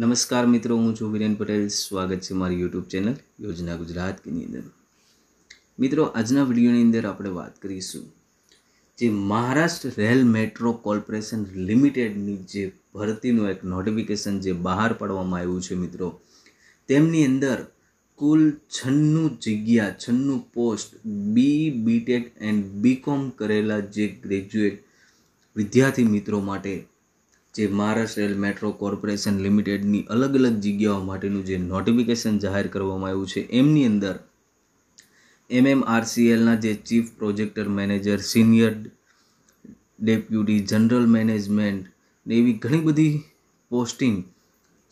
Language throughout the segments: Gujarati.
નમસ્કાર મિત્રો હું છું વિરેન પટેલ સ્વાગત છે મારી યુટ્યુબ ચેનલ યોજના ગુજરાતની અંદર મિત્રો આજના વિડીયોની અંદર આપણે વાત કરીશું જે મહારાષ્ટ્ર રેલ મેટ્રો કોર્પોરેશન લિમિટેડની જે ભરતીનું એક નોટિફિકેશન જે બહાર પાડવામાં આવ્યું છે મિત્રો તેમની અંદર કુલ છન્નું જગ્યા છન્નું post B B Tech and B Com કરેલા જે ગ્રેજ્યુએટ વિદ્યાર્થી મિત્રો માટે જે મહારાષ્ટ્ર રેલ મેટ્રો કોર્પોરેશન લિમિટેડની અલગ અલગ જગ્યાઓ માટેનું જે નોટિફિકેશન જાહેર કરવામાં આવ્યું છે એમની અંદર એમએમઆરસીએલના જે chief projector manager senior deputy general management ને એવી ઘણી બધી પોસ્ટિંગ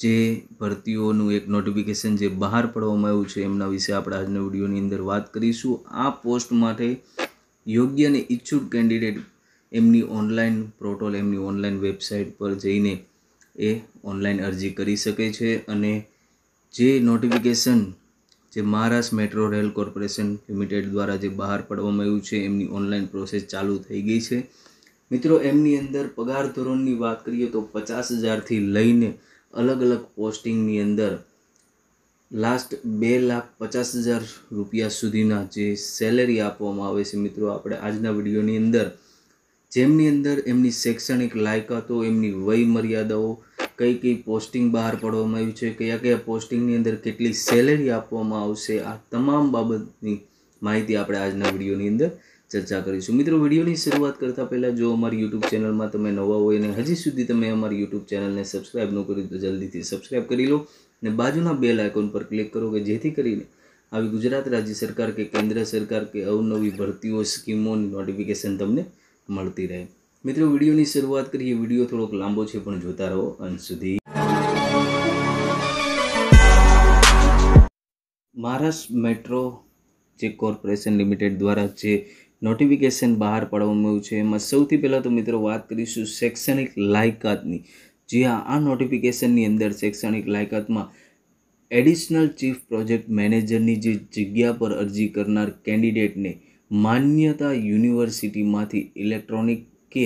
જે ભરતીઓનું એક નોટિફિકેશન જે બહાર પાડવામાં આવ્યું છે એમના વિશે આપણે આજના વિડીયોની અંદર વાત કરીશું આ પોસ્ટ માટે યોગ્ય અને ઈચ્છુક કેન્ડિડેટ એમની ઓનલાઈન પોર્ટલ એમની ઓનલાઈન વેબસાઇટ પર જઈને એ ઓનલાઈન અરજી કરી શકે છે અને જે નોટિફિકેશન જે Maharashtra metro rail corporation limited દ્વારા જે બહાર પાડવામાં આવ્યું છે એમની ઓનલાઈન પ્રોસેસ ચાલુ થઈ ગઈ છે મિત્રો એમની અંદર પગાર ધોરણની વાત કરીએ તો પચાસ હજારથી લઈને અલગ અલગ પોસ્ટિંગની અંદર લાસ્ટ બે લાખ પચાસ હજાર રૂપિયા સુધીના જે સેલેરી આપવામાં આવે છે મિત્રો આપણે આજના વિડીયોની અંદર જેમની અંદર એમની શૈક્ષણિક લાયકાતો એમની વય મર્યાદાઓ કઈ કઈ પોસ્ટિંગ બહાર પાડવામાં આવી છે કયા કયા પોસ્ટિંગની અંદર કેટલી સેલેરી આપવામાં આવશે આ તમામ બાબતની માહિતી આપણે આજના વિડીયોની અંદર ચર્ચા કરીશું મિત્રો વિડીયોની શરૂઆત કરતાં પહેલાં જો અમારી યુટ્યુબ ચેનલમાં તમે નવા હોય અને હજી સુધી તમે અમારી યુટ્યુબ ચેનલને સબસ્ક્રાઈબ ન કરી તો જલ્દીથી સબસ્ક્રાઈબ કરી લો અને બાજુના બેલ આઇકોન પર ક્લિક કરો કે જેથી કરીને આવી ગુજરાત રાજ્ય સરકાર કે કેન્દ્ર સરકાર કે અવનવી ભરતીઓ સ્કીમોની નોટિફિકેશન તમને મળતી રહે મિત્રો વિડીયોની શરૂઆત કરીએ વિડીયો થોડોક લાંબો છે પણ જોતા રહો અંત સુધી મહારાષ્ટ્ર મેટ્રો જે કોર્પોરેશન લિમિટેડ દ્વારા જે નોટિફિકેશન બહાર પાડવામાં આવ્યું છે એમાં સૌથી પહેલાં તો મિત્રો વાત કરીશું શૈક્ષણિક લાયકાતની જે આ નોટિફિકેશનની અંદર શૈક્ષણિક લાયકાતમાં એડિશનલ ચીફ પ્રોજેક્ટ મેનેજરની જે જગ્યા પર અરજી કરનાર કેન્ડિડેટને માન્યતા યુનિવર્સિટીમાંથી ઇલેક્ટ્રોનિક કે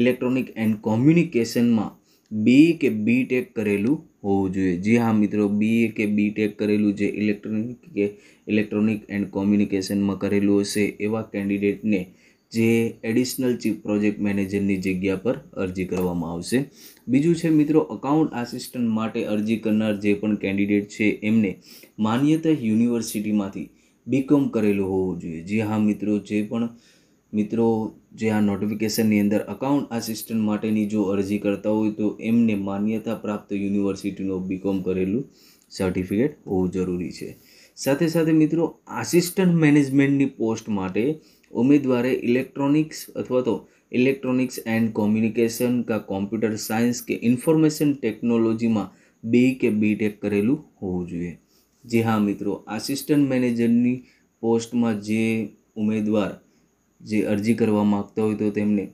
ઇલેક્ટ્રોનિક એન્ડ કોમ્યુનિકેશનમાં બી કે બી ટેક કરેલું હોવું જોઈએ જી હા મિત્રો બીએ કે બી ટેક કરેલું જે ઇલેક્ટ્રોનિક કે ઇલેક્ટ્રોનિક એન્ડ કોમ્યુનિકેશનમાં કરેલું હશે એવા કેન્ડિડેટને જે એડિશનલ ચીફ પ્રોજેક્ટ મેનેજરની જગ્યા પર અરજી કરવામાં આવશે બીજું છે મિત્રો અકાઉન્ટ આસિસ્ટન્ટ માટે અરજી કરનાર જે પણ કેન્ડિડેટ છે એમને માન્યતા યુનિવર્સિટીમાંથી બીકોમ કરેલું હોવું જોઈએ જી હા મિત્રો જે પણ મિત્રો જે આ નોટિફિકેશનની અંદર અકાઉન્ટ આસિસ્ટન્ટ માટેની જો અરજી કરતા હોય તો એમને માન્યતા પ્રાપ્ત યુનિવર્સિટીનો બીકોમ કરેલું સર્ટિફિકેટ હોવું જરૂરી છે સાથે સાથે મિત્રો આસિસ્ટન્ટ મેનેજમેન્ટની પોસ્ટ માટે ઉમેદવારે ઇલેક્ટ્રોનિક્સ અથવા તો ઇલેક્ટ્રોનિક્સ એન્ડ કોમ્યુનિકેશન કા કોમ્પ્યુટર સાયન્સ કે ઇન્ફોર્મેશન ટેકનોલોજીમાં બી કે બી ટેક કરેલું હોવું જોઈએ જી હા મિત્રો આસિસ્ટન્ટ મેનેજરની પોસ્ટમાં જે ઉમેદવાર જે અરજી કરવા માગતા હોય તો તેમને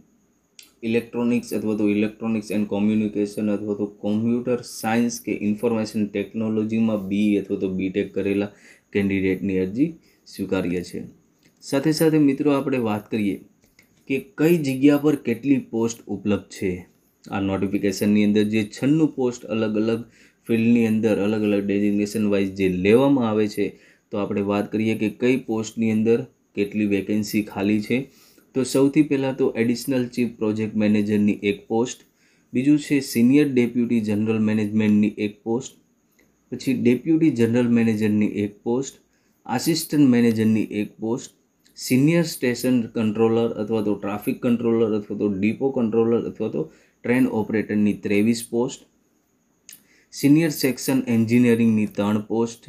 ઇલેક્ટ્રોનિક્સ અથવા તો ઇલેક્ટ્રોનિક્સ એન્ડ કોમ્યુનિકેશન અથવા તો કોમ્પ્યુટર સાયન્સ કે ઇન્ફોર્મેશન ટેકનોલોજીમાં બી અથવા તો બીટેક કરેલા કેન્ડિડેટની અરજી સ્વીકાર્ય છે સાથે સાથે મિત્રો આપણે વાત કરીએ કે કઈ જગ્યા પર કેટલી પોસ્ટ ઉપલબ્ધ છે આ નોટિફિકેશનની અંદર જે છન્નું પોસ્ટ અલગ અલગ ફિલ્ડની અંદર અલગ અલગ ડેઝિગ્નેશન વાઇઝ જે લેવામાં આવે છે તો આપણે વાત કરીએ કે કઈ પોસ્ટની અંદર કેટલી વેકેન્સી ખાલી છે તો સૌથી પહેલાં તો એડિશનલ ચીફ પ્રોજેક્ટ મેનેજરની એક પોસ્ટ બીજું છે સિનિયર ડેપ્યુટી જનરલ મેનેજમેન્ટની એક પોસ્ટ પછી ડેપ્યુટી જનરલ મેનેજરની એક પોસ્ટ આસિસ્ટન્ટ મેનેજરની એક પોસ્ટ સિનિયર સ્ટેશન કંટ્રોલર અથવા તો ટ્રાફિક કંટ્રોલર અથવા તો ડીપો કંટ્રોલર અથવા તો ટ્રેન ઓપરેટરની ત્રેવીસ પોસ્ટ સિનિયર સેક્શન એન્જિનિયરિંગની ત્રણ પોસ્ટ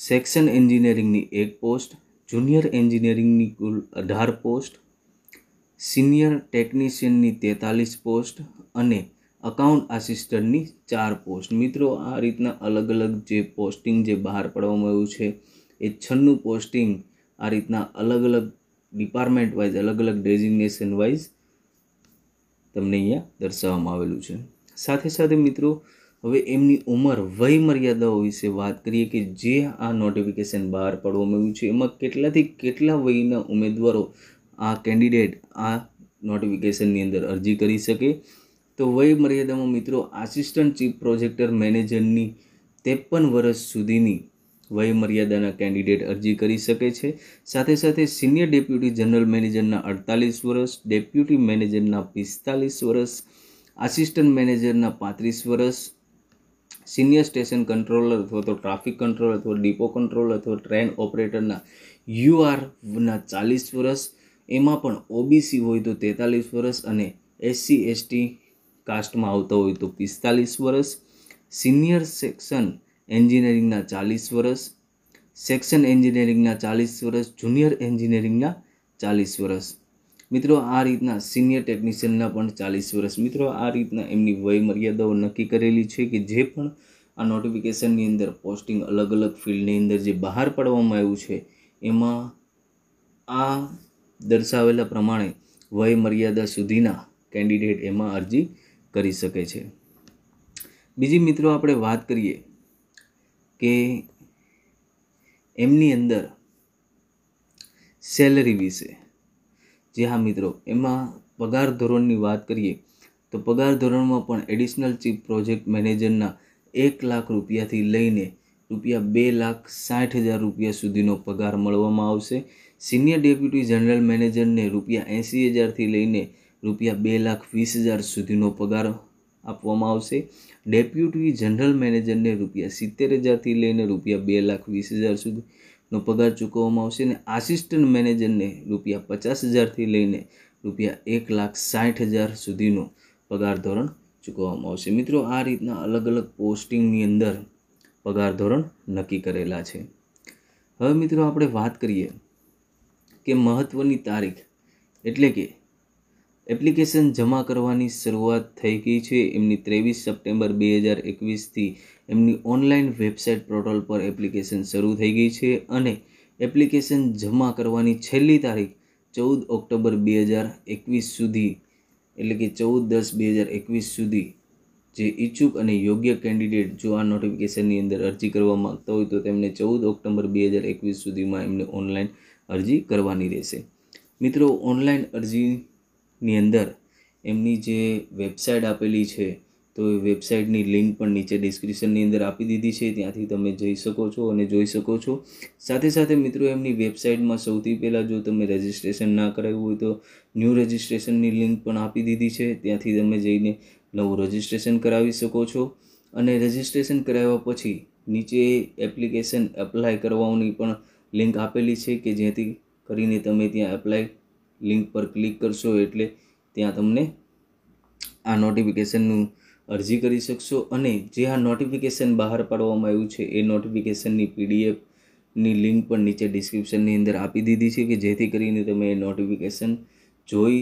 સેક્શન એન્જિનિયરિંગની એક પોસ્ટ જુનિયર એન્જિનિયરિંગની કુલ અઢાર પોસ્ટ સિનિયર ટેકનિશિયનની તેતાલીસ પોસ્ટ અને અકાઉન્ટ આસિસ્ટન્ટની ચાર પોસ્ટ મિત્રો આ રીતના અલગ અલગ જે પોસ્ટિંગ જે બહાર પાડવામાં આવ્યું છે એ છન્નું પોસ્ટિંગ આ રીતના અલગ અલગ ડિપાર્ટમેન્ટ વાઇઝ અલગ અલગ ડેઝિગ્નેશન વાઇઝ તમને અહીંયા દર્શાવવામાં આવેલું છે સાથે સાથે મિત્રો હવે એમની ઉંમર વય મર્યાદાઓ વિશે વાત કરીએ કે જે આ નોટિફિકેશન બહાર પાડવામાં આવ્યું છે એમાં કેટલાથી કેટલા વયના ઉમેદવારો આ કેન્ડિડેટ આ નોટિફિકેશનની અંદર અરજી કરી શકે તો વય મર્યાદામાં મિત્રો આસિસ્ટન્ટ ચીફ પ્રોજેક્ટર મેનેજરની ત્રેપન વર્ષ સુધીની વય મર્યાદાના કેન્ડિડેટ અરજી કરી શકે છે સાથે સાથે સિનિયર ડેપ્યુટી જનરલ મેનેજરના અડતાલીસ વર્ષ ડેપ્યુટી મેનેજરના પિસ્તાલીસ વર્ષ આસિસ્ટન્ટ મેનેજરના પાંત્રીસ વર્ષ સિનિયર સ્ટેશન કંટ્રોલર અથવા તો ટ્રાફિક કંટ્રોલર અથવા ડીપો કંટ્રોલર અથવા ટ્રેન ઓપરેટરના યુઆરના ચાલીસ વર્ષ એમાં પણ ઓબીસી હોય તો તેતાલીસ વર્ષ અને એસસી એસટી કાસ્ટમાં આવતા હોય તો પિસ્તાલીસ વર્ષ સિનિયર સેક્શન એન્જિનિયરિંગના ચાલીસ વર્ષ સેક્શન એન્જિનિયરિંગના ચાલીસ વર્ષ જુનિયર એન્જિનિયરિંગના ચાલીસ વર્ષ મિત્રો આ રીતના સિનિયર ટેકનિશિયનના પણ ચાલીસ વર્ષ મિત્રો આ રીતના એમની વય મર્યાદાઓ નક્કી કરેલી છે કે જે પણ આ નોટિફિકેશનની અંદર પોસ્ટિંગ અલગ અલગ ફિલ્ડની અંદર જે બહાર પાડવામાં આવ્યું છે એમાં આ દર્શાવેલા પ્રમાણે વય મર્યાદા સુધીના કેન્ડિડેટ એમાં અરજી કરી શકે છે બીજી મિત્રો આપણે વાત કરીએ કે એમની અંદર સેલરી વિશે જે હા મિત્રો એમાં પગાર ધોરણની વાત કરીએ તો પગાર ધોરણમાં પણ એડિશનલ ચીફ પ્રોજેક્ટ મેનેજરના એક લાખ રૂપિયાથી લઈને રૂપિયા બે લાખ સાઠ હજાર રૂપિયા સુધીનો પગાર મળવામાં આવશે સિનિયર ડેપ્યુટી જનરલ મેનેજરને રૂપિયા એંસી હજારથી લઈને રૂપિયા બે લાખ વીસ હજાર સુધીનો પગાર આપવામાં આવશે ડેપ્યુટી જનરલ મેનેજરને રૂપિયા સિત્તેર હજારથી લઈને રૂપિયા બે લાખ વીસ હજાર સુધી નો પગાર ચૂકવવામાં આવશે અને આસિસ્ટન્ટ મેનેજરને રૂપિયા પચાસ હજારથી લઈને રૂપિયા એક લાખ સાઠ હજાર સુધીનો પગાર ધોરણ ચૂકવવામાં આવશે મિત્રો આ રીતના અલગ અલગ પોસ્ટિંગની અંદર પગાર ધોરણ નક્કી કરેલા છે હવે મિત્રો આપણે વાત કરીએ કે મહત્ત્વની તારીખ એટલે કે એપ્લિકેશન જમા કરવાની શરૂઆત થઈ ગઈ છે એમની ત્રેવીસ સપ્ટેમ્બર બે હજાર એકવીસથી એમની ઓનલાઈન વેબસાઇટ પોર્ટલ પર એપ્લિકેશન શરૂ થઈ ગઈ છે અને એપ્લિકેશન જમા કરવાની છેલ્લી તારીખ ચૌદ ઓક્ટોબર બે હજાર એકવીસ સુધી એટલે કે ચૌદ દસ બે હજાર એકવીસ સુધી જે ઈચ્છુક અને યોગ્ય કેન્ડિડેટ જો આ નોટિફિકેશનની અંદર અરજી કરવા માગતા હોય તો તેમને ચૌદ ઓક્ટોબર બે હજાર એકવીસ સુધીમાં એમને ઓનલાઈન અરજી કરવાની રહેશે મિત્રો ઓનલાઈન અરજી ની અંદર એમની જે વેબસાઇટ આપેલી છે તો એ વેબસાઇટની લિંક પણ નીચે ડિસ્ક્રિપ્શનની અંદર આપી દીધી છે ત્યાંથી તમે જઈ શકો છો અને જોઈ શકો છો સાથે સાથે મિત્રો એમની વેબસાઇટમાં સૌથી પહેલાં જો તમે રજિસ્ટ્રેશન ના કરાવ્યું હોય તો ન્યૂ રજિસ્ટ્રેશનની લિંક પણ આપી દીધી છે ત્યાંથી તમે જઈને નવું રજિસ્ટ્રેશન કરાવી શકો છો અને રજિસ્ટ્રેશન કરાવ્યા પછી નીચે એપ્લિકેશન એપ્લાય કરવાની પણ લિંક આપેલી છે કે જેથી કરીને તમે ત્યાં એપ્લાય લિંક પર ક્લિક કરશો એટલે ત્યાં તમને આ નોટિફિકેશનનું અરજી કરી શકશો અને જે આ નોટિફિકેશન બહાર પાડવામાં આવ્યું છે એ નોટિફિકેશનની પીડીએફની લિંક પણ નીચે ડિસ્ક્રિપ્શનની અંદર આપી દીધી છે કે જેથી કરીને તમે એ નોટિફિકેશન જોઈ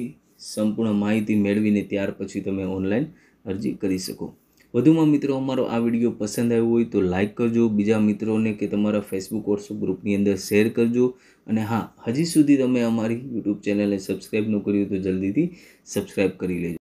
સંપૂર્ણ માહિતી મેળવીને ત્યાર પછી તમે ઓનલાઈન અરજી કરી શકો વધુમાં મિત્રો અમારો આ વિડીયો પસંદ આવ્યો હોય તો લાઇક કરજો બીજા મિત્રોને કે તમારા ફેસબુક વોટ્સઅપ ગ્રુપની અંદર શેર કરજો અને હા હજી સુધી તમે અમારી યુટ્યુબ ચેનલને સબસ્ક્રાઈબ ન કર્યું તો જલ્દીથી સબસ્ક્રાઈબ કરી લેજો